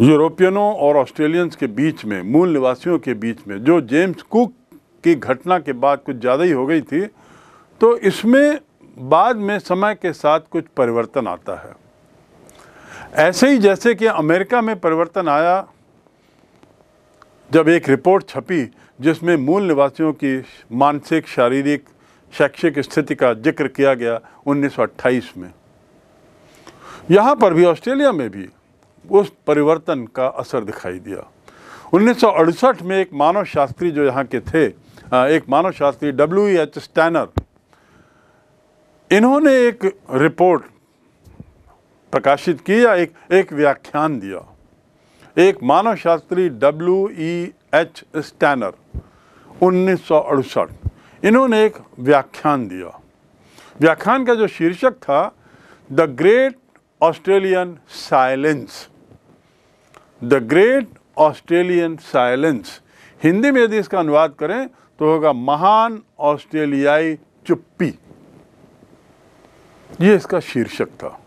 यूरोपियनों और ऑस्ट्रेलियंस के बीच में मूल निवासियों के बीच में जो जेम्स कुक की घटना के बाद कुछ ज़्यादा ही हो गई थी तो इसमें बाद में समय के साथ कुछ परिवर्तन आता है ऐसे ही जैसे कि अमेरिका में परिवर्तन आया जब एक रिपोर्ट छपी जिसमें मूल निवासियों की मानसिक शारीरिक शैक्षिक स्थिति का जिक्र किया गया 1928 में यहाँ पर भी ऑस्ट्रेलिया में भी उस परिवर्तन का असर दिखाई दिया 1968 में एक मानव शास्त्री जो यहाँ के थे एक मानव शास्त्री डब्ल्यू एच स्टैनर इन्होंने एक रिपोर्ट प्रकाशित की या एक एक व्याख्यान दिया एक मानव शास्त्री डब्ल्यू ई एच स्टैनर उन्नीस इन्होंने एक व्याख्यान दिया व्याख्यान का जो शीर्षक था the great Australian silence the great Australian silence Hindi में यदि इसका अनुवाद करें तो होगा महान ऑस्ट्रेलियाई चुप्पी ये इसका शीर्षक था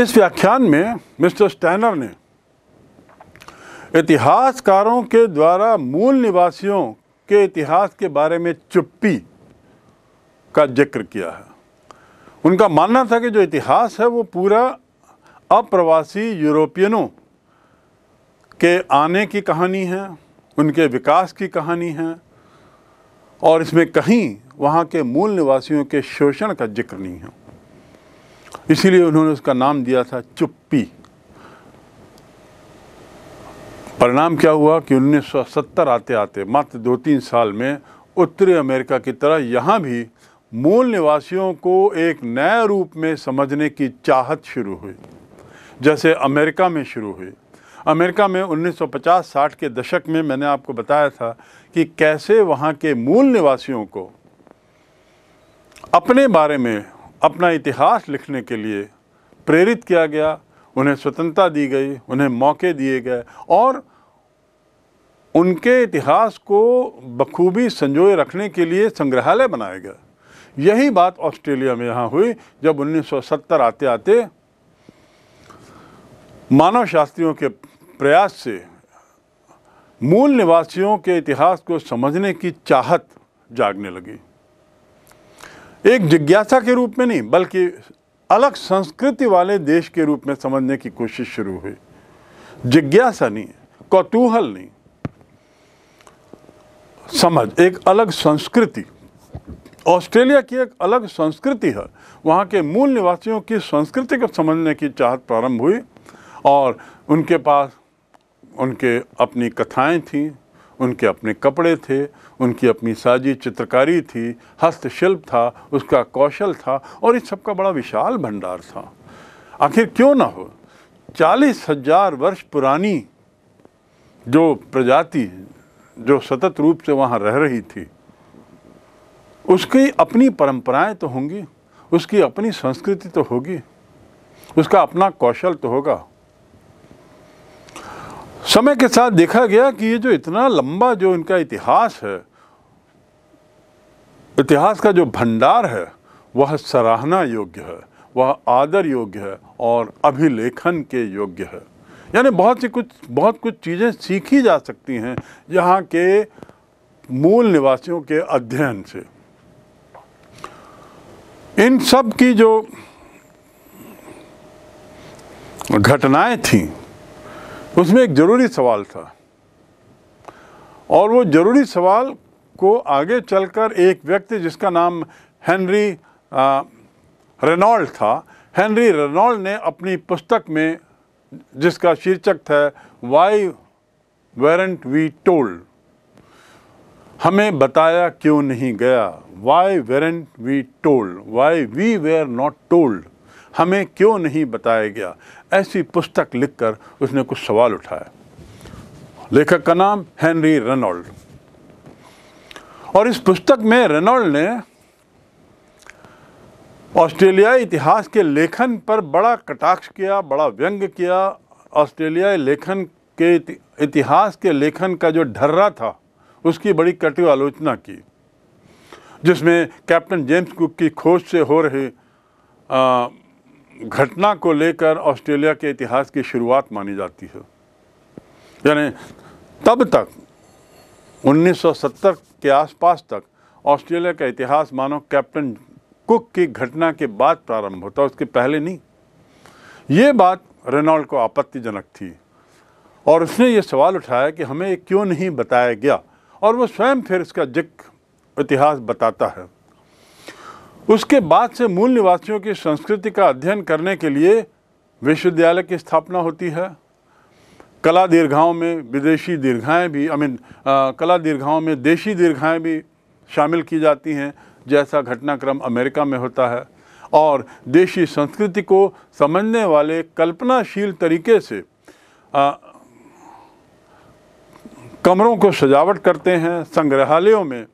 इस व्याख्यान में मिस्टर स्टैनर ने इतिहासकारों के द्वारा मूल निवासियों के इतिहास के बारे में चुप्पी का जिक्र किया है उनका मानना था कि जो इतिहास है वो पूरा अप्रवासी यूरोपियनों के आने की कहानी है उनके विकास की कहानी है और इसमें कहीं वहाँ के मूल निवासियों के शोषण का जिक्र नहीं है इसीलिए उन्होंने उसका नाम दिया था चुप्पी परिणाम क्या हुआ कि 1970 आते आते मात्र दो तीन साल में उत्तरी अमेरिका की तरह यहाँ भी मूल निवासियों को एक नए रूप में समझने की चाहत शुरू हुई जैसे अमेरिका में शुरू हुई अमेरिका में 1950-60 के दशक में मैंने आपको बताया था कि कैसे वहाँ के मूल निवासियों को अपने बारे में अपना इतिहास लिखने के लिए प्रेरित किया गया उन्हें स्वतंत्रता दी गई उन्हें मौके दिए गए और उनके इतिहास को बखूबी संजोए रखने के लिए संग्रहालय बनाया गया यही बात ऑस्ट्रेलिया में यहाँ हुई जब 1970 आते आते मानव शास्त्रियों के प्रयास से मूल निवासियों के इतिहास को समझने की चाहत जागने लगी एक जिज्ञासा के रूप में नहीं बल्कि अलग संस्कृति वाले देश के रूप में समझने की कोशिश शुरू हुई जिज्ञासा नहीं कौतूहल नहीं समझ एक अलग संस्कृति ऑस्ट्रेलिया की एक अलग संस्कृति है वहाँ के मूल निवासियों की संस्कृति को समझने की चाहत प्रारंभ हुई और उनके पास उनके अपनी कथाएं थीं उनके अपने कपड़े थे उनकी अपनी साजी चित्रकारी थी हस्तशिल्प था उसका कौशल था और इस सबका बड़ा विशाल भंडार था आखिर क्यों ना हो चालीस हजार वर्ष पुरानी जो प्रजाति जो सतत रूप से वहाँ रह रही थी उसकी अपनी परंपराएं तो होंगी उसकी अपनी संस्कृति तो होगी उसका अपना कौशल तो होगा समय के साथ देखा गया कि ये जो इतना लंबा जो इनका इतिहास है इतिहास का जो भंडार है वह सराहना योग्य है वह आदर योग्य है और अभिलेखन के योग्य है यानी बहुत सी कुछ बहुत कुछ चीज़ें सीखी जा सकती हैं यहाँ के मूल निवासियों के अध्ययन से इन सब की जो घटनाएं थीं उसमें एक ज़रूरी सवाल था और वो ज़रूरी सवाल को आगे चलकर एक व्यक्ति जिसका नाम हेनरी रेनॉल्ड था हेनरी रेनॉल्ड ने अपनी पुस्तक में जिसका शीर्षक था वाई वेरेंट वी टोल्ड हमें बताया क्यों नहीं गया why weren't we told why we were not told हमें क्यों नहीं बताया गया ऐसी पुस्तक लिखकर उसने कुछ सवाल उठाया लेखक का नाम हेनरी रेनॉल्ड और इस पुस्तक में रेनॉल्ड ने ऑस्ट्रेलियाई इतिहास के लेखन पर बड़ा कटाक्ष किया बड़ा व्यंग किया ऑस्ट्रेलियाई लेखन के इतिहास के लेखन का जो ढर्रा था उसकी बड़ी कटु आलोचना की जिसमें कैप्टन जेम्स कुक की खोज से हो रही घटना को लेकर ऑस्ट्रेलिया के इतिहास की शुरुआत मानी जाती है यानी तब तक 1970 के आसपास तक ऑस्ट्रेलिया का इतिहास मानो कैप्टन कुक की घटना के बाद प्रारंभ होता उसके पहले नहीं ये बात रेनॉल्ड को आपत्तिजनक थी और उसने ये सवाल उठाया कि हमें क्यों नहीं बताया गया और वो स्वयं फिर इसका जिक इतिहास बताता है उसके बाद से मूल निवासियों की संस्कृति का अध्ययन करने के लिए विश्वविद्यालय की स्थापना होती है कला दीर्घाओं में विदेशी दीर्घाएँ भी आई मीन कला दीर्घाओं में देशी दीर्घाएँ भी शामिल की जाती हैं जैसा घटनाक्रम अमेरिका में होता है और देशी संस्कृति को समझने वाले कल्पनाशील तरीके से आ, कमरों को सजावट करते हैं संग्रहालयों में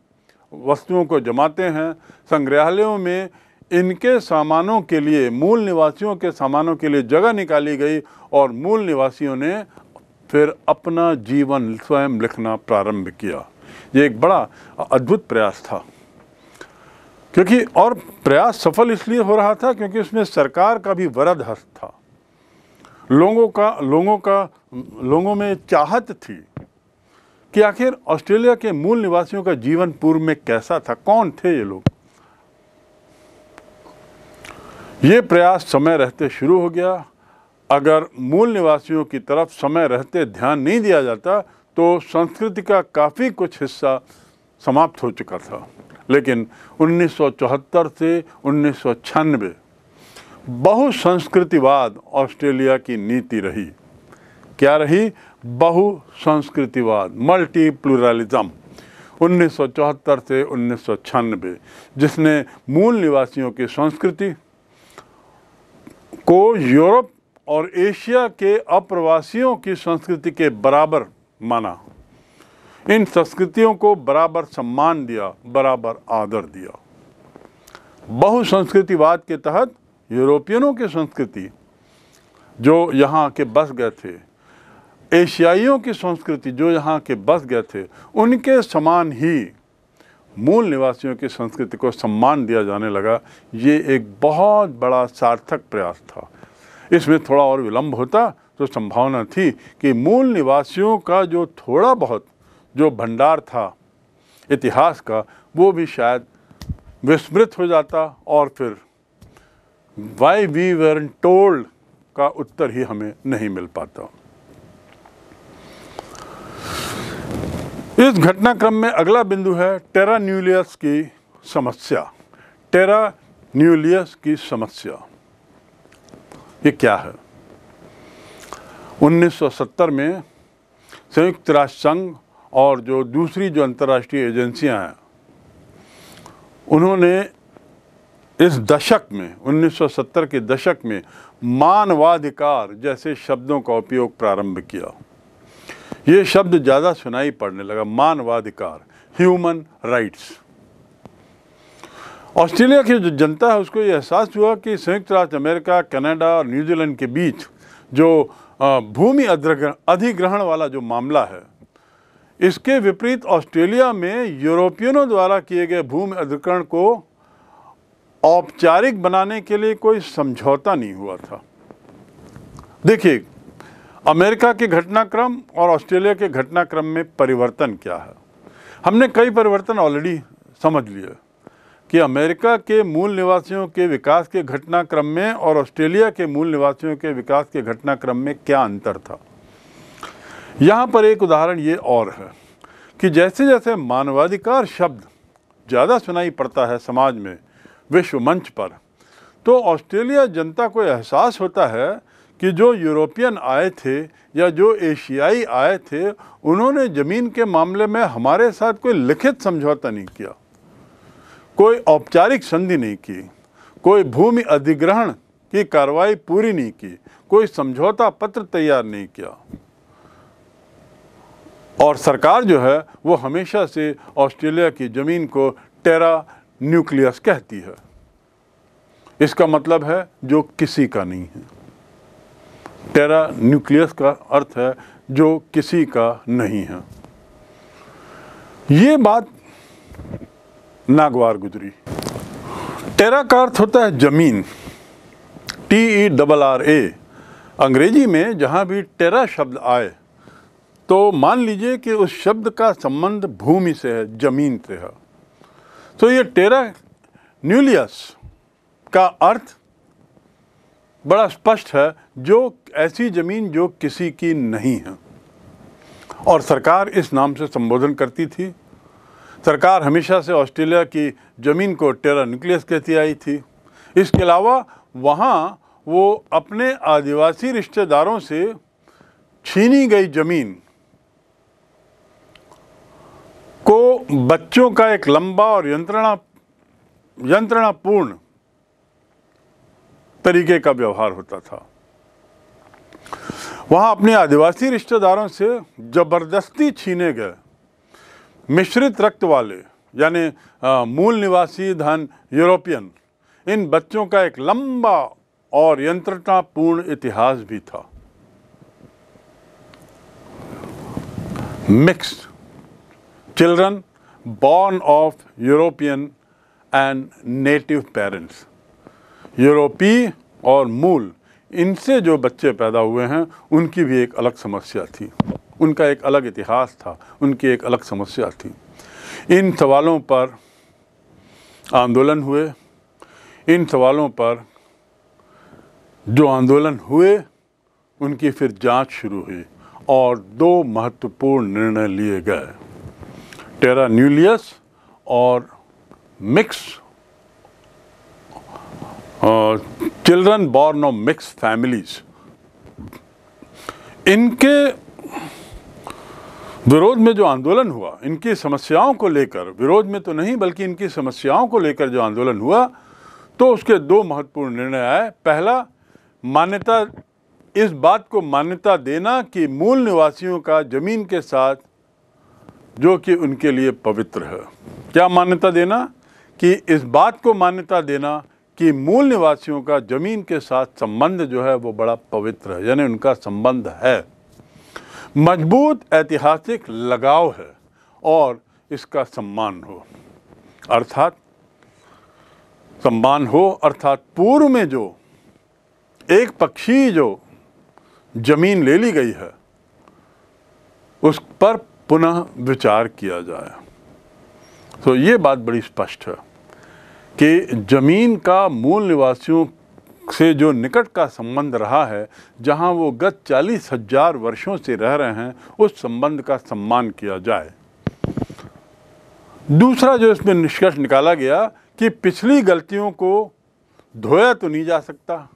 वस्तुओं को जमाते हैं संग्रहालयों में इनके सामानों के लिए मूल निवासियों के सामानों के लिए जगह निकाली गई और मूल निवासियों ने फिर अपना जीवन स्वयं लिखना प्रारंभ किया ये एक बड़ा अद्भुत प्रयास था क्योंकि और प्रयास सफल इसलिए हो रहा था क्योंकि उसमें सरकार का भी वरद हस्त था लोगों का लोगों का लोगों में चाहत थी कि आखिर ऑस्ट्रेलिया के मूल निवासियों का जीवन पूर्व में कैसा था कौन थे ये लोग ये प्रयास समय रहते शुरू हो गया अगर मूल निवासियों की तरफ समय रहते ध्यान नहीं दिया जाता तो संस्कृति का काफ़ी कुछ हिस्सा समाप्त हो चुका था लेकिन 1974 से उन्नीस बहुसंस्कृतिवाद ऑस्ट्रेलिया की नीति रही क्या रही बहुसंस्कृतिवाद मल्टी प्लूरलिज्म 1974 से उन्नीस जिसने मूल निवासियों की संस्कृति को यूरोप और एशिया के अप्रवासियों की संस्कृति के बराबर माना इन संस्कृतियों को बराबर सम्मान दिया बराबर आदर दिया बहुसंस्कृतिवाद के तहत यूरोपियनों की संस्कृति जो यहाँ के बस गए थे एशियाइयों की संस्कृति जो यहाँ के बस गए थे उनके समान ही मूल निवासियों की संस्कृति को सम्मान दिया जाने लगा ये एक बहुत बड़ा सार्थक प्रयास था इसमें थोड़ा और विलंब होता तो संभावना थी कि मूल निवासियों का जो थोड़ा बहुत जो भंडार था इतिहास का वो भी शायद विस्मृत हो जाता और फिर वाई वी वर टोल्ड का उत्तर ही हमें नहीं मिल पाता इस घटनाक्रम में अगला बिंदु है टेरा न्यूलियस की समस्या टेरा न्यूलियस की समस्या ये क्या है 1970 में संयुक्त राष्ट्र संघ और जो दूसरी जो अंतर्राष्ट्रीय एजेंसियां हैं उन्होंने इस दशक में 1970 के दशक में मानवाधिकार जैसे शब्दों का उपयोग प्रारंभ किया ये शब्द ज़्यादा सुनाई पड़ने लगा मानवाधिकार ह्यूमन राइट्स ऑस्ट्रेलिया की जो जनता है उसको ये एहसास हुआ कि संयुक्त राष्ट्र अमेरिका कनाडा और न्यूजीलैंड के बीच जो भूमि अधिग्रहण वाला जो मामला है इसके विपरीत ऑस्ट्रेलिया में यूरोपियनों द्वारा किए गए भूमि अधिग्रहण को औपचारिक बनाने के लिए कोई समझौता नहीं हुआ था देखिए अमेरिका के घटनाक्रम और ऑस्ट्रेलिया के घटनाक्रम में परिवर्तन क्या है हमने कई परिवर्तन ऑलरेडी समझ लिए कि अमेरिका के मूल निवासियों के विकास के घटनाक्रम में और ऑस्ट्रेलिया के मूल निवासियों के विकास के घटनाक्रम में क्या अंतर था यहाँ पर एक उदाहरण ये और है कि जैसे जैसे मानवाधिकार शब्द ज़्यादा सुनाई पड़ता है समाज में विश्व मंच पर तो ऑस्ट्रेलिया जनता को एहसास होता है कि जो यूरोपियन आए थे या जो एशियाई आए थे उन्होंने ज़मीन के मामले में हमारे साथ कोई लिखित समझौता नहीं किया कोई औपचारिक संधि नहीं की कोई भूमि अधिग्रहण की कार्रवाई पूरी नहीं की कोई समझौता पत्र तैयार नहीं किया और सरकार जो है वो हमेशा से ऑस्ट्रेलिया की ज़मीन को टेरा न्यूक्लियस कहती है इसका मतलब है जो किसी का नहीं है टेरा न्यूक्लियस का अर्थ है जो किसी का नहीं है ये बात नागवार गुजरी टेरा का अर्थ होता है ज़मीन T E e double R A अंग्रेजी में जहाँ भी टेरा शब्द आए तो मान लीजिए कि उस शब्द का संबंध भूमि से है ज़मीन से है तो ये टेरा न्यूलियस का अर्थ बड़ा स्पष्ट है जो ऐसी ज़मीन जो किसी की नहीं है और सरकार इस नाम से संबोधन करती थी सरकार हमेशा से ऑस्ट्रेलिया की ज़मीन को टेरा न्यूक्लियस कहती आई थी इसके अलावा वहाँ वो अपने आदिवासी रिश्तेदारों से छीनी गई ज़मीन को बच्चों का एक लंबा और यंत्रणा यंत्रणापूर्ण तरीके का व्यवहार होता था वहाँ अपने आदिवासी रिश्तेदारों से ज़बरदस्ती छीने गए मिश्रित रक्त वाले यानी मूल निवासी धन यूरोपियन इन बच्चों का एक लंबा और यंत्रतापूर्ण इतिहास भी था mix children born of European and native parents यूरोपीय और मूल इनसे जो बच्चे पैदा हुए हैं उनकी भी एक अलग समस्या थी उनका एक अलग इतिहास था उनकी एक अलग समस्या थी इन सवालों पर आंदोलन हुए इन सवालों पर जो आंदोलन हुए उनकी फिर जांच शुरू हुई और दो महत्वपूर्ण निर्णय लिए गए टेरा न्यूलियस और mix children born of mix families इनके विरोध में जो आंदोलन हुआ इनकी समस्याओं को लेकर विरोध में तो नहीं बल्कि इनकी समस्याओं को लेकर जो आंदोलन हुआ तो उसके दो महत्वपूर्ण निर्णय आए पहला मान्यता इस बात को मान्यता देना कि मूल निवासियों का ज़मीन के साथ जो कि उनके लिए पवित्र है क्या मान्यता देना कि इस बात को मान्यता देना कि मूल निवासियों का ज़मीन के साथ संबंध जो है वो बड़ा पवित्र है यानी उनका संबंध है मजबूत ऐतिहासिक लगाव है और इसका सम्मान हो अर्थात सम्मान हो अर्थात पूर्व में जो एक पक्षी जो जमीन ले ली गई है उस पर पुनः विचार किया जाए तो ये बात बड़ी स्पष्ट है कि जमीन का मूल निवासियों से जो निकट का संबंध रहा है जहां वो गत चालीस हजार वर्षों से रह रहे हैं उस संबंध का सम्मान किया जाए दूसरा जो इसमें निष्कर्ष निकाला गया कि पिछली गलतियों को धोया तो नहीं जा सकता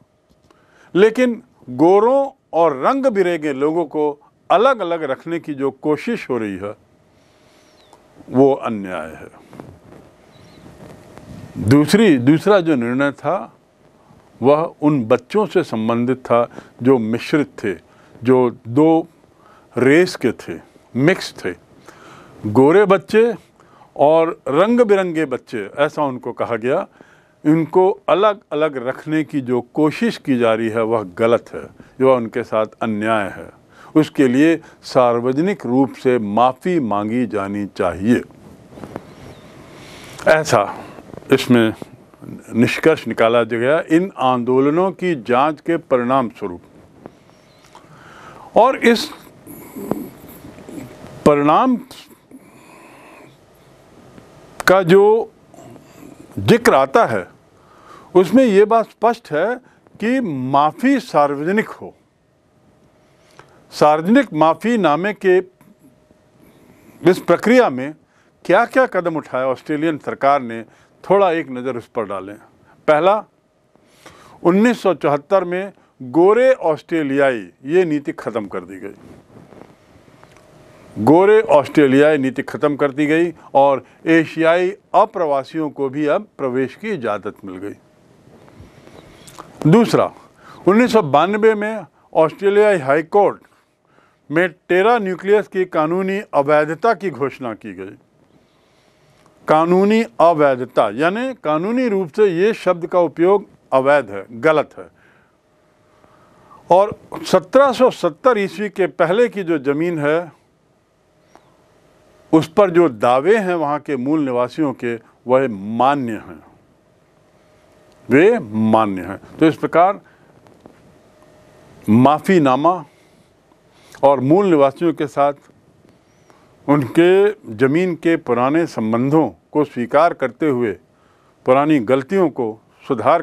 लेकिन गोरों और रंग बिरेगे लोगों को अलग अलग रखने की जो कोशिश हो रही है वो अन्याय है दूसरी दूसरा जो निर्णय था वह उन बच्चों से संबंधित था जो मिश्रित थे जो दो रेस के थे मिक्स थे गोरे बच्चे और रंग बिरंगे बच्चे ऐसा उनको कहा गया इनको अलग अलग रखने की जो कोशिश की जा रही है वह गलत है वह उनके साथ अन्याय है उसके लिए सार्वजनिक रूप से माफ़ी मांगी जानी चाहिए ऐसा इसमें निष्कर्ष निकाला गया इन आंदोलनों की जांच के परिणाम स्वरूप और इस परिणाम का जो जिक्र आता है उसमें यह बात स्पष्ट है कि माफ़ी सार्वजनिक हो सार्वजनिक माफ़ी नामे के इस प्रक्रिया में क्या क्या कदम उठाया ऑस्ट्रेलियन सरकार ने थोड़ा एक नज़र उस पर डालें पहला 1974 में गोरे ऑस्ट्रेलियाई ये नीति ख़त्म कर दी गई गोरे ऑस्ट्रेलियाई नीति ख़त्म कर दी गई और एशियाई अप्रवासियों को भी अब प्रवेश की इजाज़त मिल गई दूसरा उन्नीस में ऑस्ट्रेलियाई हाई कोर्ट में टेरा न्यूक्लियस की कानूनी अवैधता की घोषणा की गई कानूनी अवैधता यानी कानूनी रूप से ये शब्द का उपयोग अवैध है गलत है और 1770 ईस्वी के पहले की जो ज़मीन है उस पर जो दावे हैं वहाँ के मूल निवासियों के वह मान्य हैं वे मान्य हैं तो इस प्रकार माफ़ीनामा और मूल निवासियों के साथ उनके ज़मीन के पुराने संबंधों को स्वीकार करते हुए पुरानी गलतियों को सुधार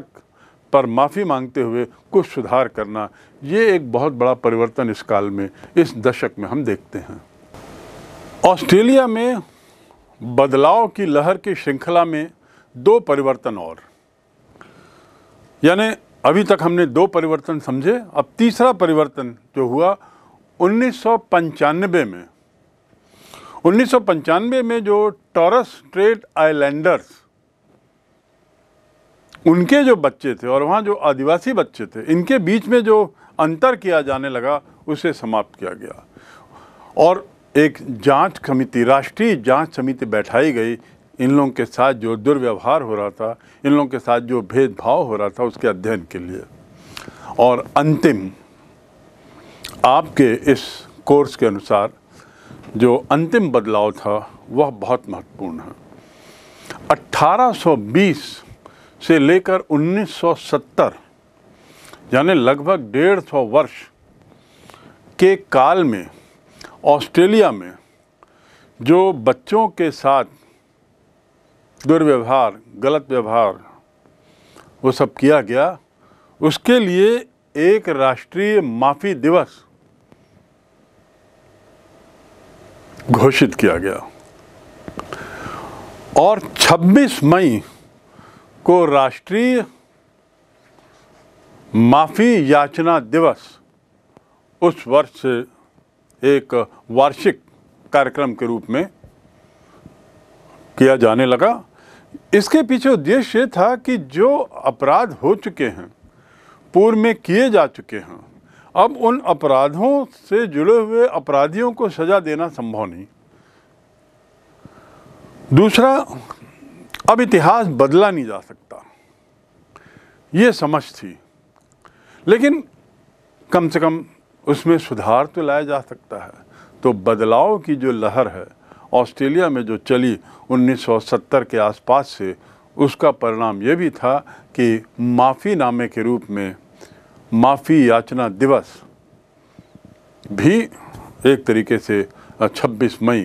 पर माफ़ी मांगते हुए कुछ सुधार करना ये एक बहुत बड़ा परिवर्तन इस काल में इस दशक में हम देखते हैं ऑस्ट्रेलिया में बदलाव की लहर की श्रृंखला में दो परिवर्तन और यानी अभी तक हमने दो परिवर्तन समझे अब तीसरा परिवर्तन जो हुआ उन्नीस में उन्नीस में जो टॉरस ट्रेड आइलैंडर्स उनके जो बच्चे थे और वहाँ जो आदिवासी बच्चे थे इनके बीच में जो अंतर किया जाने लगा उसे समाप्त किया गया और एक जांच समिति राष्ट्रीय जांच समिति बैठाई गई इन लोगों के साथ जो दुर्व्यवहार हो रहा था इन लोगों के साथ जो भेदभाव हो रहा था उसके अध्ययन के लिए और अंतिम आपके इस कोर्स के अनुसार जो अंतिम बदलाव था वह बहुत महत्वपूर्ण है 1820 से लेकर 1970 यानी लगभग डेढ़ सौ वर्ष के काल में ऑस्ट्रेलिया में जो बच्चों के साथ दुर्व्यवहार गलत व्यवहार वो सब किया गया उसके लिए एक राष्ट्रीय माफ़ी दिवस घोषित किया गया और 26 मई को राष्ट्रीय माफ़ी याचना दिवस उस वर्ष एक वार्षिक कार्यक्रम के रूप में किया जाने लगा इसके पीछे उद्देश्य था कि जो अपराध हो चुके हैं पूर्व में किए जा चुके हैं अब उन अपराधों से जुड़े हुए अपराधियों को सज़ा देना संभव नहीं दूसरा अब इतिहास बदला नहीं जा सकता ये समझ थी लेकिन कम से कम उसमें सुधार तो लाया जा सकता है तो बदलाव की जो लहर है ऑस्ट्रेलिया में जो चली 1970 के आसपास से उसका परिणाम ये भी था कि माफ़ीनामे के रूप में माफ़ी याचना दिवस भी एक तरीके से 26 मई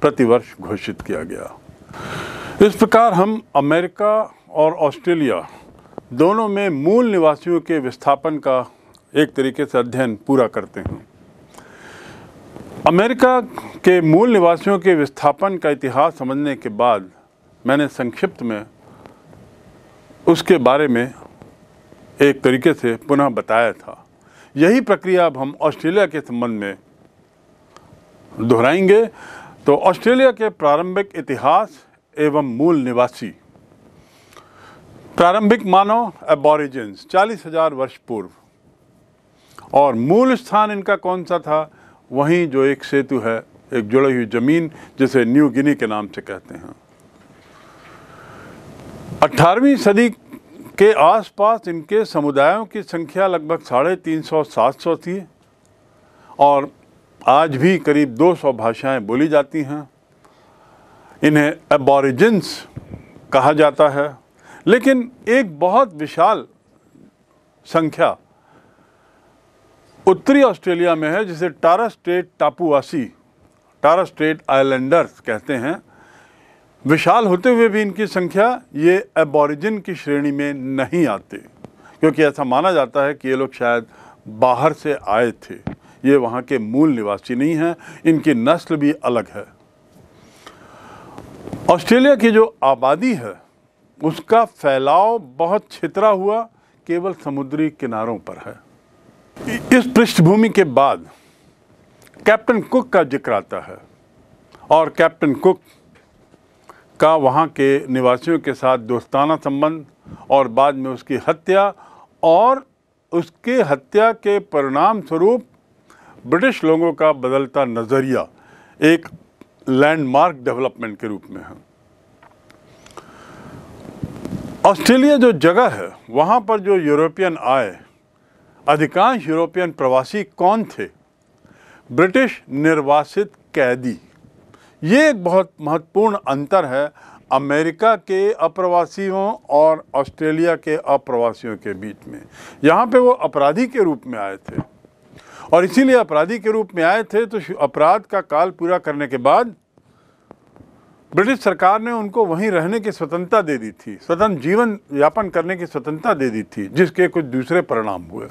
प्रतिवर्ष घोषित किया गया इस प्रकार हम अमेरिका और ऑस्ट्रेलिया दोनों में मूल निवासियों के विस्थापन का एक तरीके से अध्ययन पूरा करते हैं अमेरिका के मूल निवासियों के विस्थापन का इतिहास समझने के बाद मैंने संक्षिप्त में उसके बारे में एक तरीके से पुनः बताया था यही प्रक्रिया अब हम ऑस्ट्रेलिया के संबंध में दोहराएंगे तो ऑस्ट्रेलिया के प्रारंभिक इतिहास एवं मूल निवासी प्रारंभिक मानव एबोरिजिन्स चालीस हजार वर्ष पूर्व और मूल स्थान इनका कौन सा था वहीं जो एक सेतु है एक जुड़ी हुई जमीन जिसे न्यू गिनी के नाम से कहते हैं 18वीं सदी के आसपास इनके समुदायों की संख्या लगभग साढ़े तीन सौ सात सौ थी और आज भी करीब दो सौ भाषाएं बोली जाती हैं इन्हें एबॉरिजिन्स कहा जाता है लेकिन एक बहुत विशाल संख्या उत्तरी ऑस्ट्रेलिया में है जिसे टारा स्टेट टापूवासी टारा स्टेट आइलैंडर्स कहते हैं विशाल होते हुए भी इनकी संख्या ये एबोरिजिन की श्रेणी में नहीं आते क्योंकि ऐसा माना जाता है कि ये लोग शायद बाहर से आए थे ये वहाँ के मूल निवासी नहीं हैं इनकी नस्ल भी अलग है ऑस्ट्रेलिया की जो आबादी है उसका फैलाव बहुत छितरा हुआ केवल समुद्री किनारों पर है इस पृष्ठभूमि के बाद कैप्टन कुक का जिक्र आता है और कैप्टन कुक का वहाँ के निवासियों के साथ दोस्ताना संबंध और बाद में उसकी हत्या और उसके हत्या के परिणाम स्वरूप ब्रिटिश लोगों का बदलता नज़रिया एक लैंडमार्क डेवलपमेंट के रूप में है ऑस्ट्रेलिया जो जगह है वहाँ पर जो यूरोपियन आए अधिकांश यूरोपियन प्रवासी कौन थे ब्रिटिश निर्वासित कैदी ये एक बहुत महत्वपूर्ण अंतर है अमेरिका के अप्रवासियों और ऑस्ट्रेलिया के अप्रवासियों के बीच में यहाँ पे वो अपराधी के रूप में आए थे और इसीलिए अपराधी के रूप में आए थे तो अपराध का काल पूरा करने के बाद ब्रिटिश सरकार ने उनको वहीं रहने की स्वतंत्रता दे दी थी स्वतंत्र जीवन यापन करने की स्वतंत्रता दे दी थी जिसके कुछ दूसरे परिणाम हुए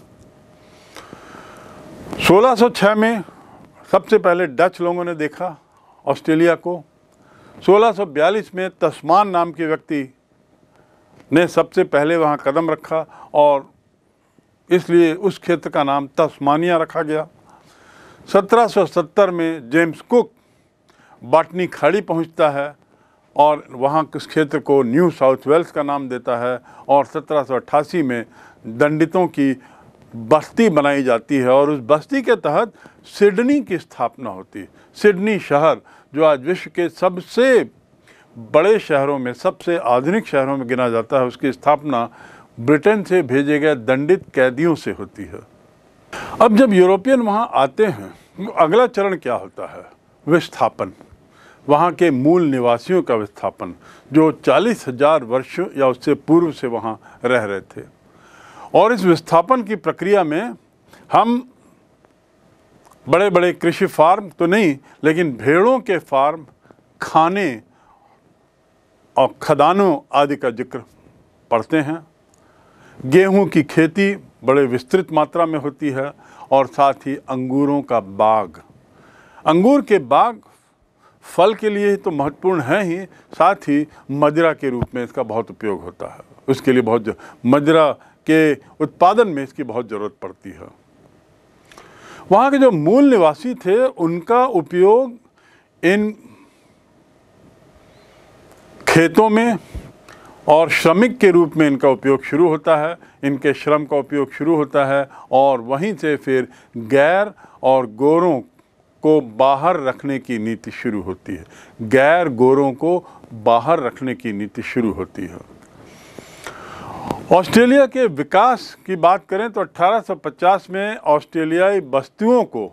1606 में सबसे पहले डच लोगों ने देखा ऑस्ट्रेलिया को 1642 में तस्मान नाम के व्यक्ति ने सबसे पहले वहाँ कदम रखा और इसलिए उस क्षेत्र का नाम तस्मानिया रखा गया 1770 में जेम्स कुक बाटनी खाड़ी पहुँचता है और वहाँ किस क्षेत्र को न्यू साउथ वेल्स का नाम देता है और 1788 में दंडितों की बस्ती बनाई जाती है और उस बस्ती के तहत सिडनी की स्थापना होती है सिडनी शहर जो आज विश्व के सबसे बड़े शहरों में सबसे आधुनिक शहरों में गिना जाता है उसकी स्थापना ब्रिटेन से भेजे गए दंडित कैदियों से होती है अब जब यूरोपियन वहाँ आते हैं अगला चरण क्या होता है विस्थापन वहाँ के मूल निवासियों का विस्थापन जो चालीस हजार वर्ष या उससे पूर्व से वहाँ रह रहे थे और इस विस्थापन की प्रक्रिया में हम बड़े बड़े कृषि फार्म तो नहीं लेकिन भेड़ों के फार्म खाने और खदानों आदि का जिक्र पढ़ते हैं गेहूं की खेती बड़े विस्तृत मात्रा में होती है और साथ ही अंगूरों का बाग अंगूर के बाग फल के लिए तो महत्वपूर्ण है ही साथ ही मदिरा के रूप में इसका बहुत उपयोग होता है उसके लिए बहुत मदिरा के उत्पादन में इसकी बहुत ज़रूरत पड़ती है वहाँ के जो मूल निवासी थे उनका उपयोग इन खेतों में और श्रमिक के रूप में इनका उपयोग शुरू होता है इनके श्रम का उपयोग शुरू होता है और वहीं से फिर गैर और गोरों को बाहर रखने की नीति शुरू होती है गैर गोरों को बाहर रखने की नीति शुरू होती है ऑस्ट्रेलिया के विकास की बात करें तो 1850 में ऑस्ट्रेलियाई बस्तियों को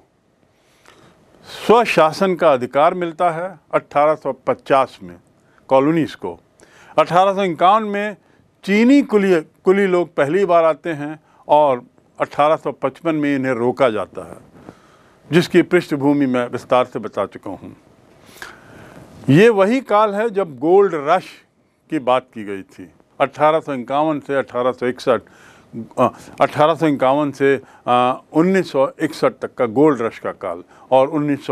स्वशासन का अधिकार मिलता है 1850 में कॉलोनीज को अठारह में चीनी कुली कुली लोग पहली बार आते हैं और 1855 में इन्हें रोका जाता है जिसकी पृष्ठभूमि मैं विस्तार से बता चुका हूँ ये वही काल है जब गोल्ड रश की बात की गई थी अट्ठारह से अठारह अठारह से उन्नीस तक का गोल्ड रश का काल और उन्नीस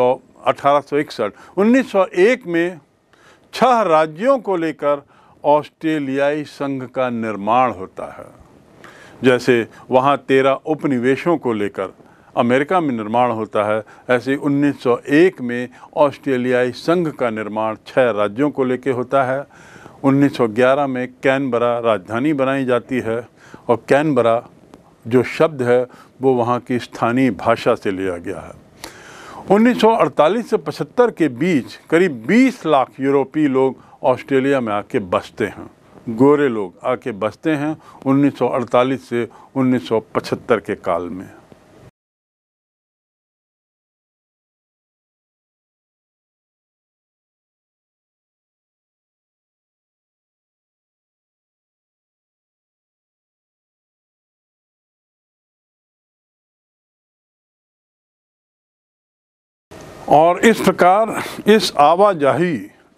1861 1901 में छह राज्यों को लेकर ऑस्ट्रेलियाई संघ का निर्माण होता है जैसे वहाँ तेरह उपनिवेशों को लेकर अमेरिका में निर्माण होता है ऐसे 1901 में ऑस्ट्रेलियाई संघ का निर्माण छह राज्यों को लेकर होता है 1911 में कैनबरा राजधानी बनाई जाती है और कैनबरा जो शब्द है वो वहाँ की स्थानीय भाषा से लिया गया है 1948 से 75 के बीच करीब 20 लाख यूरोपीय लोग ऑस्ट्रेलिया में आके बसते हैं गोरे लोग आके बसते हैं 1948 से 1975 के काल में और इस प्रकार इस आवाजाही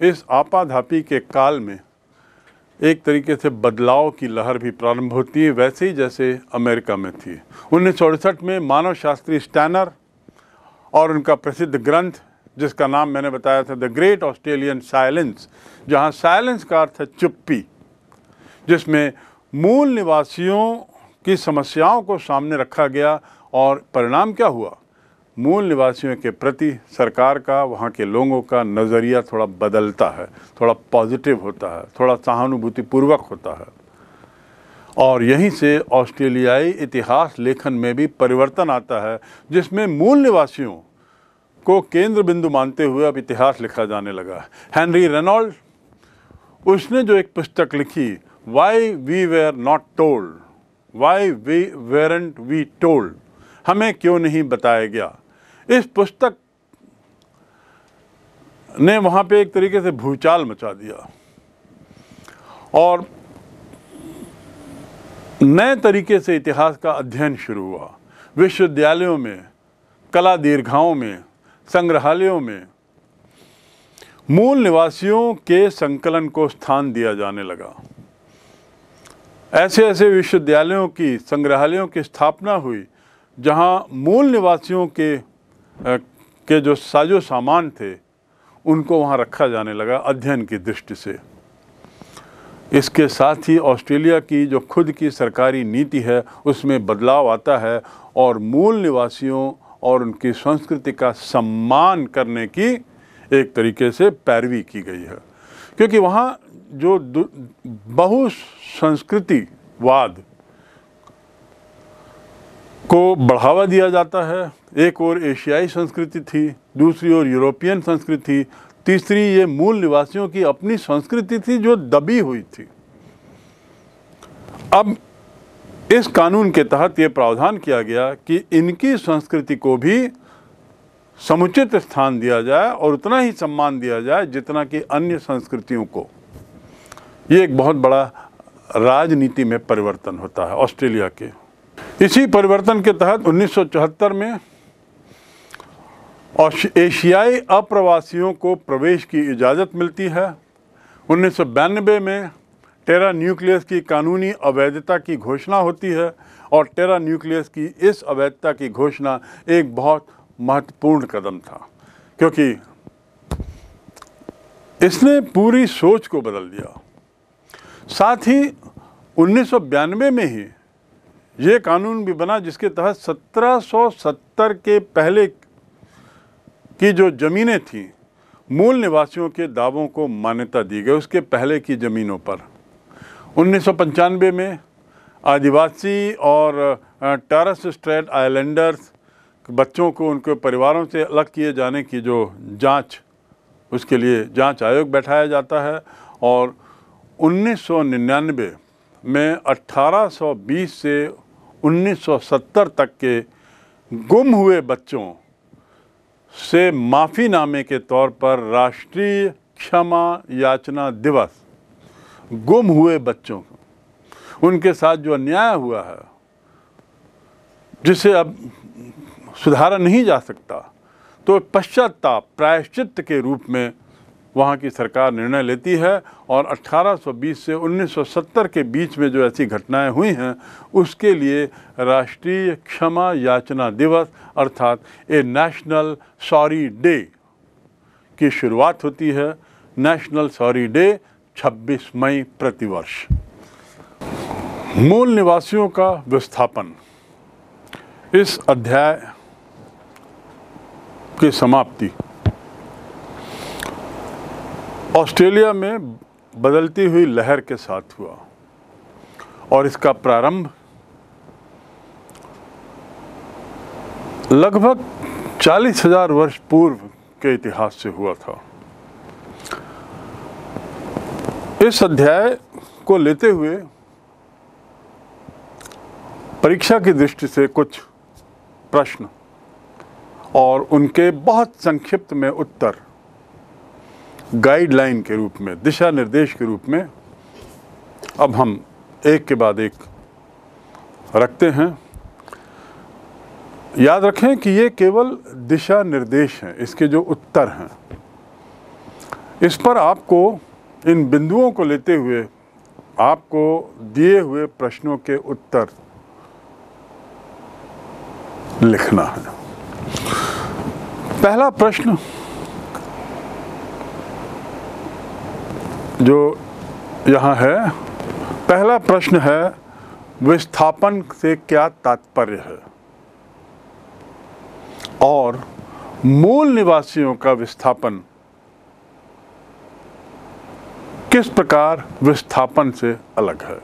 इस आपाधापी के काल में एक तरीके से बदलाव की लहर भी प्रारंभ होती है वैसे ही जैसे अमेरिका में थी उन्नीस में मानव शास्त्री स्टैनर और उनका प्रसिद्ध ग्रंथ जिसका नाम मैंने बताया था द ग्रेट ऑस्ट्रेलियन साइलेंस जहाँ साइलेंस का अर्थ है चुप्पी जिसमें मूल निवासियों की समस्याओं को सामने रखा गया और परिणाम क्या हुआ मूल निवासियों के प्रति सरकार का वहाँ के लोगों का नज़रिया थोड़ा बदलता है थोड़ा पॉजिटिव होता है थोड़ा सहानुभूतिपूर्वक होता है और यहीं से ऑस्ट्रेलियाई इतिहास लेखन में भी परिवर्तन आता है जिसमें मूल निवासियों को केंद्र बिंदु मानते हुए अब इतिहास लिखा जाने लगा है हेनरी रेनॉल्ड उसने जो एक पुस्तक लिखी why we were not told why we weren't we told हमें क्यों नहीं बताया गया इस पुस्तक ने वहाँ पे एक तरीके से भूचाल मचा दिया और नए तरीके से इतिहास का अध्ययन शुरू हुआ विश्वविद्यालयों में कला दीर्घाओं में संग्रहालयों में मूल निवासियों के संकलन को स्थान दिया जाने लगा ऐसे ऐसे विश्वविद्यालयों की संग्रहालयों की स्थापना हुई जहां मूल निवासियों के के जो साजो सामान थे उनको वहाँ रखा जाने लगा अध्ययन की दृष्टि से इसके साथ ही ऑस्ट्रेलिया की जो खुद की सरकारी नीति है उसमें बदलाव आता है और मूल निवासियों और उनकी संस्कृति का सम्मान करने की एक तरीके से पैरवी की गई है क्योंकि वहाँ जो बहु संस्कृतिवाद को बढ़ावा दिया जाता है एक और एशियाई संस्कृति थी दूसरी ओर यूरोपियन संस्कृति थी तीसरी ये मूल निवासियों की अपनी संस्कृति थी जो दबी हुई थी अब इस कानून के तहत ये प्रावधान किया गया कि इनकी संस्कृति को भी समुचित स्थान दिया जाए और उतना ही सम्मान दिया जाए जितना कि अन्य संस्कृतियों को ये एक बहुत बड़ा राजनीति में परिवर्तन होता है ऑस्ट्रेलिया के इसी परिवर्तन के तहत 1974 में और एशियाई अप्रवासियों को प्रवेश की इजाज़त मिलती है उन्नीस में टेरा न्यूक्लियस की कानूनी अवैधता की घोषणा होती है और टेरा न्यूक्लियस की इस अवैधता की घोषणा एक बहुत महत्वपूर्ण कदम था क्योंकि इसने पूरी सोच को बदल दिया साथ ही उन्नीस में ही ये कानून भी बना जिसके तहत 1770 के पहले कि जो ज़मीनें थीं मूल निवासियों के दावों को मान्यता दी गई उसके पहले की ज़मीनों पर उन्नीस में आदिवासी और टारस स्ट्रेट आइलैंडर्स बच्चों को उनके परिवारों से अलग किए जाने की जो जांच उसके लिए जांच आयोग बैठाया जाता है और 1999 में 1820 से 1970 तक के गुम हुए बच्चों से माफ़ीनामे के तौर पर राष्ट्रीय क्षमा याचना दिवस गुम हुए बच्चों को उनके साथ जो अन्याय हुआ है जिसे अब सुधारा नहीं जा सकता तो पश्चाताप प्रायश्चित के रूप में वहाँ की सरकार निर्णय लेती है और 1820 से 1970 के बीच में जो ऐसी घटनाएं हुई हैं उसके लिए राष्ट्रीय क्षमा याचना दिवस अर्थात ए नेशनल सॉरी डे की शुरुआत होती है नेशनल सॉरी डे 26 मई प्रतिवर्ष मूल निवासियों का विस्थापन इस अध्याय की समाप्ति ऑस्ट्रेलिया में बदलती हुई लहर के साथ हुआ और इसका प्रारंभ लगभग चालीस हजार वर्ष पूर्व के इतिहास से हुआ था इस अध्याय को लेते हुए परीक्षा की दृष्टि से कुछ प्रश्न और उनके बहुत संक्षिप्त में उत्तर गाइडलाइन के रूप में दिशा निर्देश के रूप में अब हम एक के बाद एक रखते हैं याद रखें कि ये केवल दिशा निर्देश हैं इसके जो उत्तर हैं इस पर आपको इन बिंदुओं को लेते हुए आपको दिए हुए प्रश्नों के उत्तर लिखना है पहला प्रश्न जो यहाँ है पहला प्रश्न है विस्थापन से क्या तात्पर्य है और मूल निवासियों का विस्थापन किस प्रकार विस्थापन से अलग है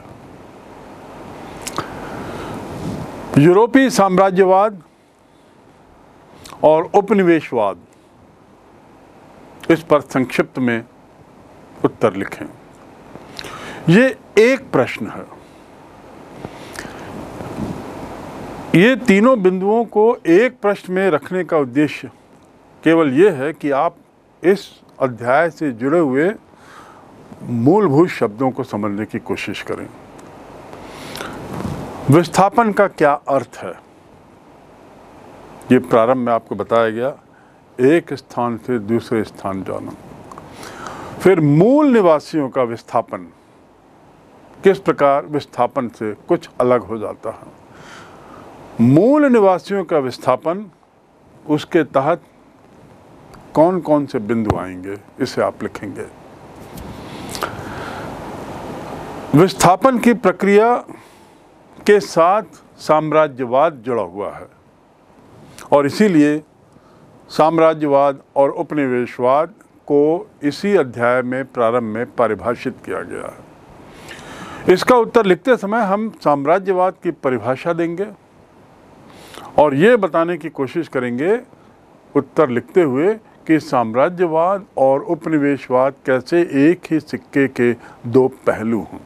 यूरोपीय साम्राज्यवाद और उपनिवेशवाद इस पर संक्षिप्त में उत्तर लिखें ये एक प्रश्न है ये तीनों बिंदुओं को एक प्रश्न में रखने का उद्देश्य केवल ये है कि आप इस अध्याय से जुड़े हुए मूलभूत शब्दों को समझने की कोशिश करें विस्थापन का क्या अर्थ है ये प्रारंभ में आपको बताया गया एक स्थान से दूसरे स्थान जाना फिर मूल निवासियों का विस्थापन किस प्रकार विस्थापन से कुछ अलग हो जाता है मूल निवासियों का विस्थापन उसके तहत कौन कौन से बिंदु आएंगे इसे आप लिखेंगे विस्थापन की प्रक्रिया के साथ साम्राज्यवाद जुड़ा हुआ है और इसीलिए साम्राज्यवाद और उपनिवेशवाद को इसी अध्याय में प्रारंभ में परिभाषित किया गया है इसका उत्तर लिखते समय हम साम्राज्यवाद की परिभाषा देंगे और ये बताने की कोशिश करेंगे उत्तर लिखते हुए कि साम्राज्यवाद और उपनिवेशवाद कैसे एक ही सिक्के के दो पहलू हों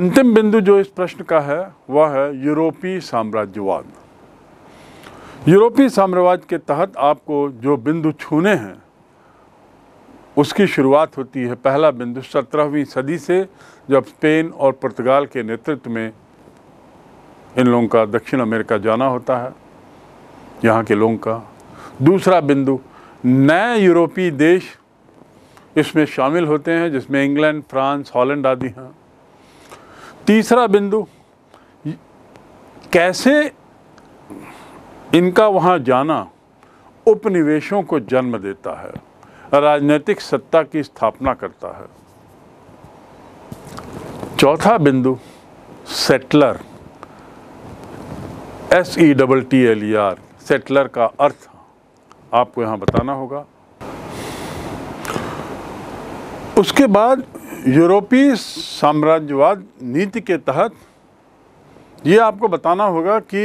अंतिम बिंदु जो इस प्रश्न का है वह है यूरोपीय साम्राज्यवाद यूरोपीय साम्राज्य के तहत आपको जो बिंदु छूने हैं उसकी शुरुआत होती है पहला बिंदु सत्रहवीं सदी से जब स्पेन और पुर्तगाल के नेतृत्व में इन लोगों का दक्षिण अमेरिका जाना होता है यहाँ के लोगों का दूसरा बिंदु नए यूरोपीय देश इसमें शामिल होते हैं जिसमें इंग्लैंड फ्रांस हॉलैंड आदि हैं तीसरा बिंदु कैसे इनका वहाँ जाना उपनिवेशों को जन्म देता है राजनीतिक सत्ता की स्थापना करता है चौथा बिंदु settler S E double T L E R settler का अर्थ आपको यहाँ बताना होगा उसके बाद यूरोपीय साम्राज्यवाद नीति के तहत ये आपको बताना होगा कि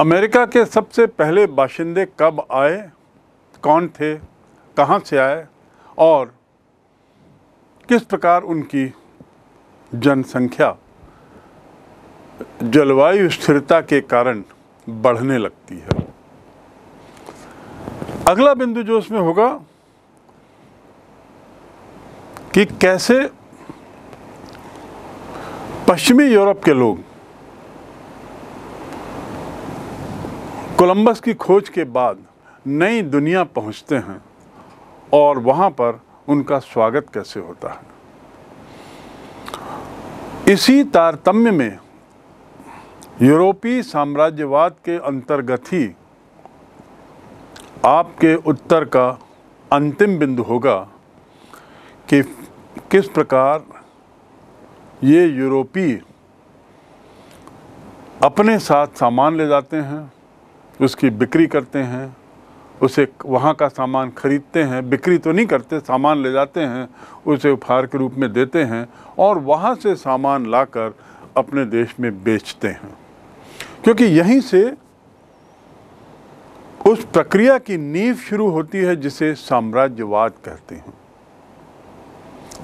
अमेरिका के सबसे पहले बाशिंदे कब आए कौन थे कहाँ से आए और किस प्रकार उनकी जनसंख्या जलवायु स्थिरता के कारण बढ़ने लगती है अगला बिंदु जो उसमें होगा कि कैसे पश्चिमी यूरोप के लोग कोलंबस की खोज के बाद नई दुनिया पहुंचते हैं और वहां पर उनका स्वागत कैसे होता है इसी तारतम्य में यूरोपीय साम्राज्यवाद के अंतर्गत ही आपके उत्तर का अंतिम बिंदु होगा कि किस प्रकार ये यूरोपीय अपने साथ सामान ले जाते हैं उसकी बिक्री करते हैं उसे वहाँ का सामान खरीदते हैं बिक्री तो नहीं करते सामान ले जाते हैं उसे उपहार के रूप में देते हैं और वहाँ से सामान लाकर अपने देश में बेचते हैं क्योंकि यहीं से उस प्रक्रिया की नींव शुरू होती है जिसे साम्राज्यवाद कहते हैं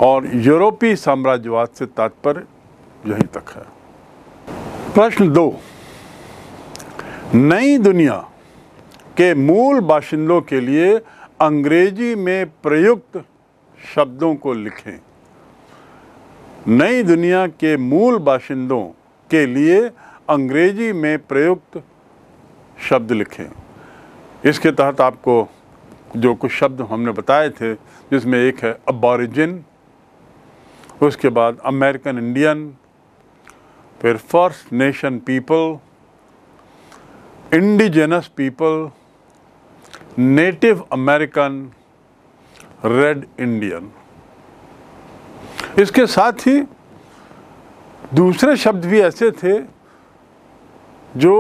और यूरोपीय साम्राज्यवाद से तात्पर्य यहीं तक है प्रश्न दो नई दुनिया के मूल बाशिंदों के लिए अंग्रेजी में प्रयुक्त शब्दों को लिखें नई दुनिया के मूल बाशिंदों के लिए अंग्रेजी में प्रयुक्त शब्द लिखें इसके तहत आपको जो कुछ शब्द हमने बताए थे जिसमें एक है अबॉरिजिन उसके बाद अमेरिकन इंडियन फिर first nation people indigenous people, Native American, Red Indian. इसके साथ ही दूसरे शब्द भी ऐसे थे जो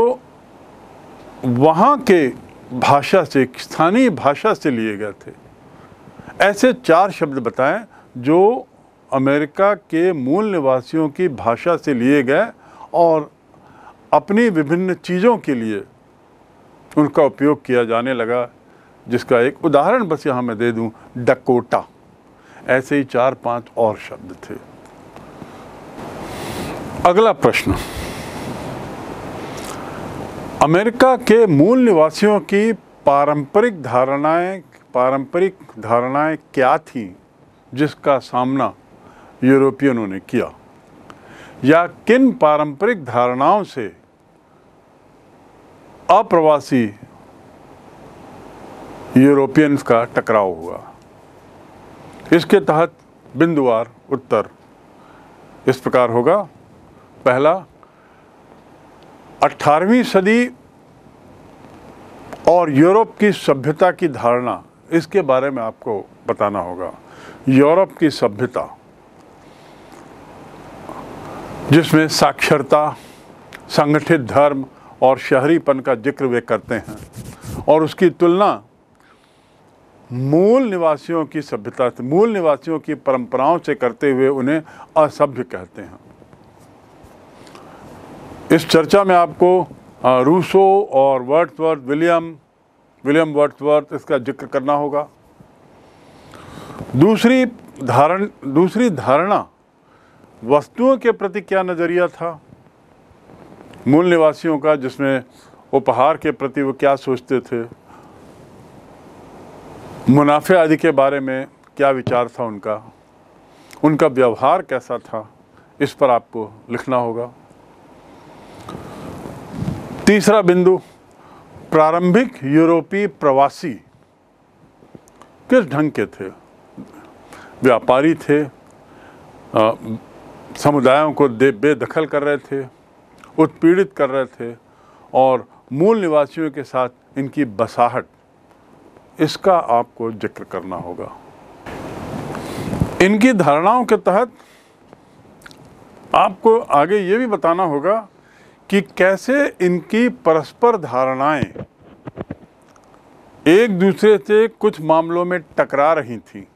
वहाँ के भाषा से स्थानीय भाषा से लिए गए थे ऐसे चार शब्द बताएं जो अमेरिका के मूल निवासियों की भाषा से लिए गए और अपनी विभिन्न चीज़ों के लिए उनका उपयोग किया जाने लगा जिसका एक उदाहरण बस यहाँ मैं दे दूँ डकोटा ऐसे ही चार पांच और शब्द थे अगला प्रश्न अमेरिका के मूल निवासियों की पारंपरिक धारणाएं पारंपरिक धारणाएं क्या थीं जिसका सामना यूरोपियनों ने किया या किन पारंपरिक धारणाओं से अप्रवासी यूरोपियंस का टकराव हुआ इसके तहत बिंदुवार उत्तर इस प्रकार होगा पहला 18वीं सदी और यूरोप की सभ्यता की धारणा इसके बारे में आपको बताना होगा यूरोप की सभ्यता जिसमें साक्षरता संगठित धर्म और शहरीपन का जिक्र वे करते हैं और उसकी तुलना मूल निवासियों की सभ्यता से मूल निवासियों की परंपराओं से करते हुए उन्हें असभ्य कहते हैं इस चर्चा में आपको रूसो और वर्ड्सवर्थ विलियम विलियम वर्ड्सवर्थ इसका जिक्र करना होगा दूसरी धारण दूसरी धारणा वस्तुओं के प्रति क्या नज़रिया था मूल निवासियों का जिसमें उपहार के प्रति वो क्या सोचते थे मुनाफे आदि के बारे में क्या विचार था उनका उनका व्यवहार कैसा था इस पर आपको लिखना होगा तीसरा बिंदु प्रारंभिक यूरोपीय प्रवासी किस ढंग के थे व्यापारी थे आ, समुदायों को दे बेदखल कर रहे थे उत्पीड़ित कर रहे थे और मूल निवासियों के साथ इनकी बसाहट इसका आपको जिक्र करना होगा इनकी धारणाओं के तहत आपको आगे ये भी बताना होगा कि कैसे इनकी परस्पर धारणाएं एक दूसरे से कुछ मामलों में टकरा रही थी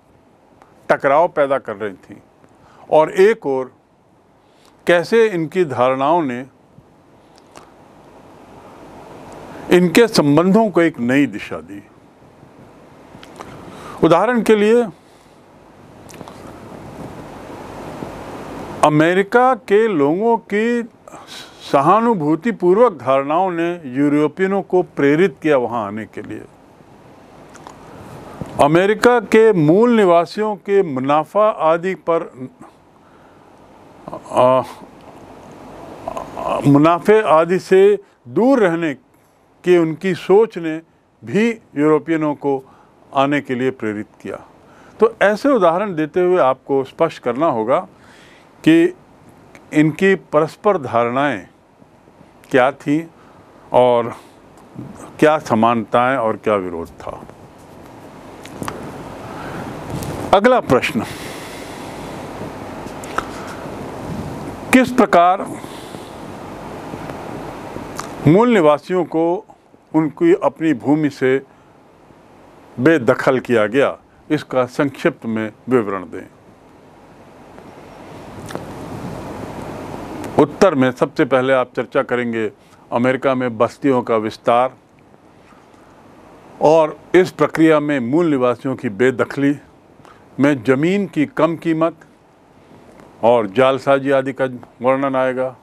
टकराव पैदा कर रही थी और एक और कैसे इनकी धारणाओं ने इनके संबंधों को एक नई दिशा दी उदाहरण के लिए अमेरिका के लोगों की सहानुभूति पूर्वक धारणाओं ने यूरोपियनों को प्रेरित किया वहां आने के लिए अमेरिका के मूल निवासियों के मुनाफा आदि पर आ, मुनाफे आदि से दूर रहने कि उनकी सोच ने भी यूरोपियनों को आने के लिए प्रेरित किया तो ऐसे उदाहरण देते हुए आपको स्पष्ट करना होगा कि इनकी परस्पर धारणाएं क्या थी और क्या समानताएं और क्या विरोध था अगला प्रश्न किस प्रकार मूल निवासियों को उनकी अपनी भूमि से बेदखल किया गया इसका संक्षिप्त में विवरण दें उत्तर में सबसे पहले आप चर्चा करेंगे अमेरिका में बस्तियों का विस्तार और इस प्रक्रिया में मूल निवासियों की बेदखली में ज़मीन की कम कीमत और जालसाजी आदि का वर्णन आएगा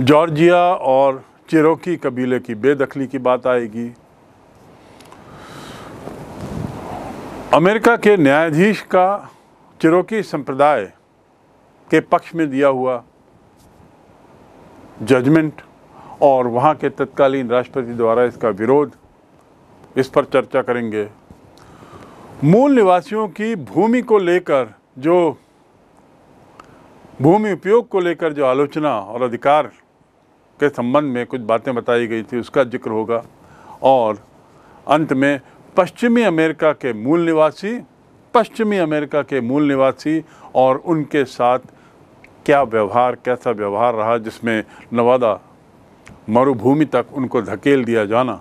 जॉर्जिया और चिरोकी कबीले की बेदखली की बात आएगी अमेरिका के न्यायाधीश का चिरोकी संप्रदाय के पक्ष में दिया हुआ जजमेंट और वहाँ के तत्कालीन राष्ट्रपति द्वारा इसका विरोध इस पर चर्चा करेंगे मूल निवासियों की भूमि को लेकर जो भूमि उपयोग को लेकर जो आलोचना और अधिकार के संबंध में कुछ बातें बताई गई थी उसका जिक्र होगा और अंत में पश्चिमी अमेरिका के मूल निवासी पश्चिमी अमेरिका के मूल निवासी और उनके साथ क्या व्यवहार कैसा व्यवहार रहा जिसमें नवादा मरुभूमि तक उनको धकेल दिया जाना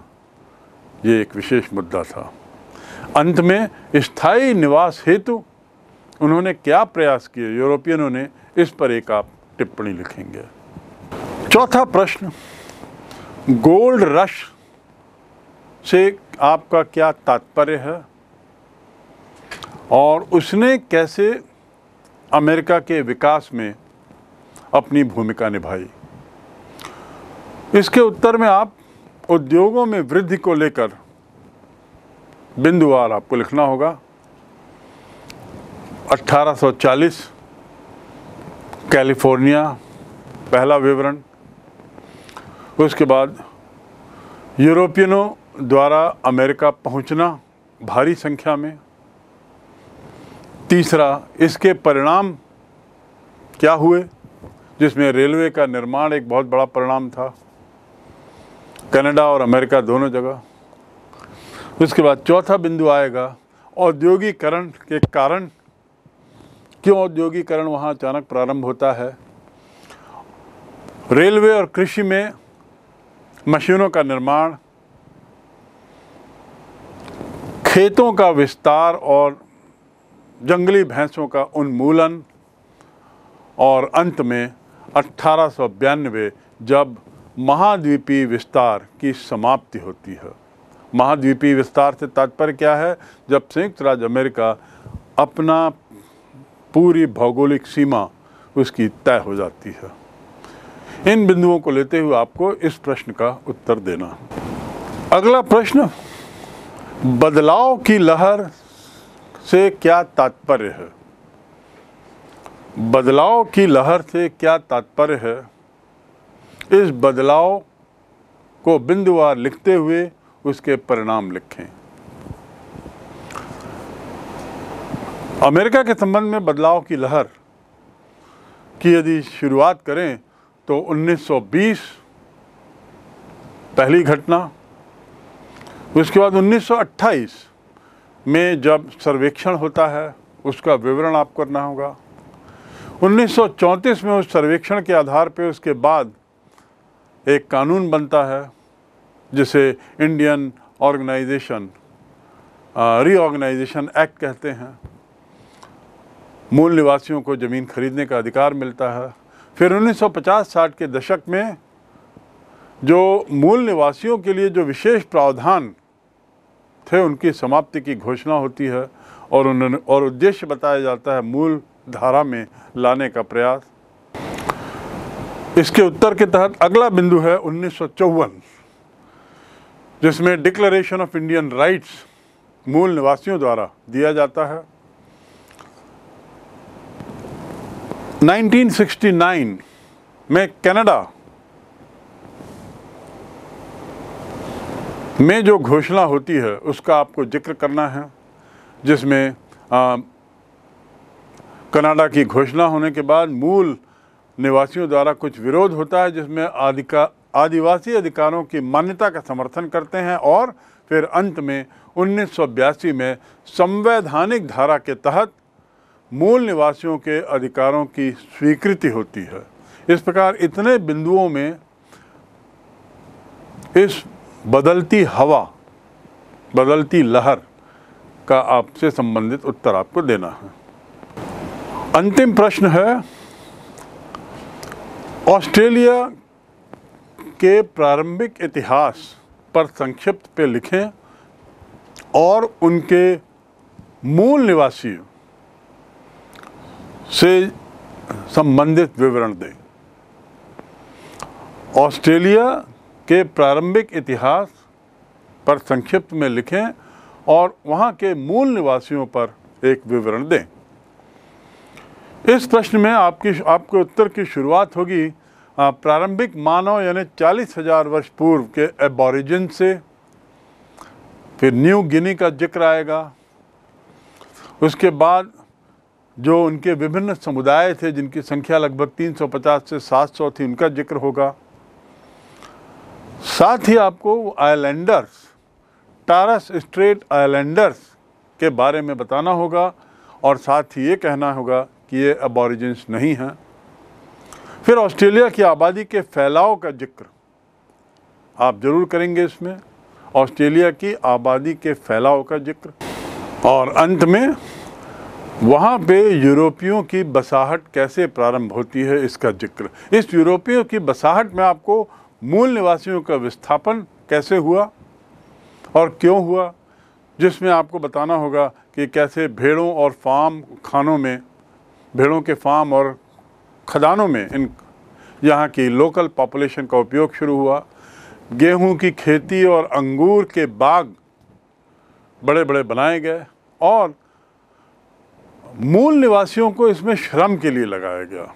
ये एक विशेष मुद्दा था अंत में स्थायी निवास हेतु उन्होंने क्या प्रयास किए यूरोपियनों ने इस पर एक आप टिप्पणी लिखेंगे चौथा प्रश्न गोल्ड रश से आपका क्या तात्पर्य है और उसने कैसे अमेरिका के विकास में अपनी भूमिका निभाई इसके उत्तर में आप उद्योगों में वृद्धि को लेकर बिंदुवार आपको लिखना होगा 1840 कैलिफोर्निया पहला विवरण उसके बाद यूरोपियनों द्वारा अमेरिका पहुंचना भारी संख्या में तीसरा इसके परिणाम क्या हुए जिसमें रेलवे का निर्माण एक बहुत बड़ा परिणाम था कनाडा और अमेरिका दोनों जगह उसके बाद चौथा बिंदु आएगा औद्योगिकरण के कारण क्यों औद्योगिकरण वहाँ अचानक प्रारंभ होता है रेलवे और कृषि में मशीनों का निर्माण खेतों का विस्तार और जंगली भैंसों का उन्मूलन और अंत में अट्ठारह जब महाद्वीपीय विस्तार की समाप्ति होती है महाद्वीपीय विस्तार से तात्पर्य क्या है जब संयुक्त राज्य अमेरिका अपना पूरी भौगोलिक सीमा उसकी तय हो जाती है इन बिंदुओं को लेते हुए आपको इस प्रश्न का उत्तर देना अगला प्रश्न बदलाव की लहर से क्या तात्पर्य है बदलाव की लहर से क्या तात्पर्य है इस बदलाव को बिंदुवार लिखते हुए उसके परिणाम लिखें अमेरिका के संबंध में बदलाव की लहर की यदि शुरुआत करें तो 1920 पहली घटना उसके बाद 1928 में जब सर्वेक्षण होता है उसका विवरण आप करना होगा 1934 में उस सर्वेक्षण के आधार पर उसके बाद एक कानून बनता है जिसे इंडियन ऑर्गेनाइजेशन रीऑर्गेनाइजेशन एक्ट कहते हैं मूल निवासियों को ज़मीन खरीदने का अधिकार मिलता है फिर 1950-60 के दशक में जो मूल निवासियों के लिए जो विशेष प्रावधान थे उनकी समाप्ति की घोषणा होती है और उन्होंने और उद्देश्य बताया जाता है मूल धारा में लाने का प्रयास इसके उत्तर के तहत अगला बिंदु है उन्नीस जिसमें डिक्लेरेशन ऑफ इंडियन राइट्स मूल निवासियों द्वारा दिया जाता है 1969 में कनाडा में जो घोषणा होती है उसका आपको जिक्र करना है जिसमें कनाडा की घोषणा होने के बाद मूल निवासियों द्वारा कुछ विरोध होता है जिसमें आदिका आदिवासी अधिकारों की मान्यता का समर्थन करते हैं और फिर अंत में उन्नीस में संवैधानिक धारा के तहत मूल निवासियों के अधिकारों की स्वीकृति होती है इस प्रकार इतने बिंदुओं में इस बदलती हवा बदलती लहर का आपसे संबंधित उत्तर आपको देना है अंतिम प्रश्न है ऑस्ट्रेलिया के प्रारंभिक इतिहास पर संक्षिप्त पे लिखें और उनके मूल निवासियों से संबंधित विवरण दें ऑस्ट्रेलिया के प्रारंभिक इतिहास पर संक्षिप्त में लिखें और वहाँ के मूल निवासियों पर एक विवरण दें इस प्रश्न में आपकी आपके उत्तर की शुरुआत होगी प्रारंभिक मानव यानी चालीस हजार वर्ष पूर्व के एबोरिजिन से फिर न्यू गिनी का जिक्र आएगा उसके बाद जो उनके विभिन्न समुदाय थे जिनकी संख्या लगभग 350 से 700 थी उनका जिक्र होगा साथ ही आपको आइलैंडर्स टारस स्ट्रेट आइलैंडर्स के बारे में बताना होगा और साथ ही ये कहना होगा कि ये अबॉरिजिन्स नहीं हैं फिर ऑस्ट्रेलिया की आबादी के फैलाव का जिक्र आप ज़रूर करेंगे इसमें ऑस्ट्रेलिया की आबादी के फैलाव का जिक्र और अंत में वहाँ पे यूरोपियों की बसाहट कैसे प्रारंभ होती है इसका जिक्र इस यूरोपियों की बसाहट में आपको मूल निवासियों का विस्थापन कैसे हुआ और क्यों हुआ जिसमें आपको बताना होगा कि कैसे भेड़ों और फार्म खानों में भेड़ों के फार्म और खदानों में इन यहाँ की लोकल पॉपुलेशन का उपयोग शुरू हुआ गेहूं की खेती और अंगूर के बाग बड़े बड़े बनाए गए और मूल निवासियों को इसमें श्रम के लिए लगाया गया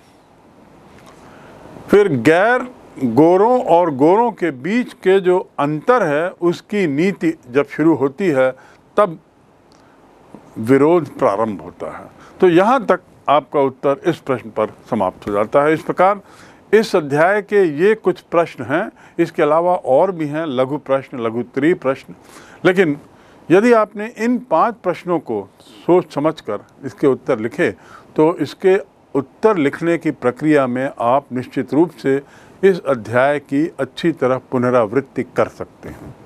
फिर गैर गोरों और गोरों के बीच के जो अंतर है उसकी नीति जब शुरू होती है तब विरोध प्रारंभ होता है तो यहाँ तक आपका उत्तर इस प्रश्न पर समाप्त हो जाता है इस प्रकार इस अध्याय के ये कुछ प्रश्न हैं इसके अलावा और भी हैं लघु प्रश्न लघुत्री प्रश्न लेकिन यदि आपने इन पांच प्रश्नों को सोच समझकर इसके उत्तर लिखे तो इसके उत्तर लिखने की प्रक्रिया में आप निश्चित रूप से इस अध्याय की अच्छी तरह पुनरावृत्ति कर सकते हैं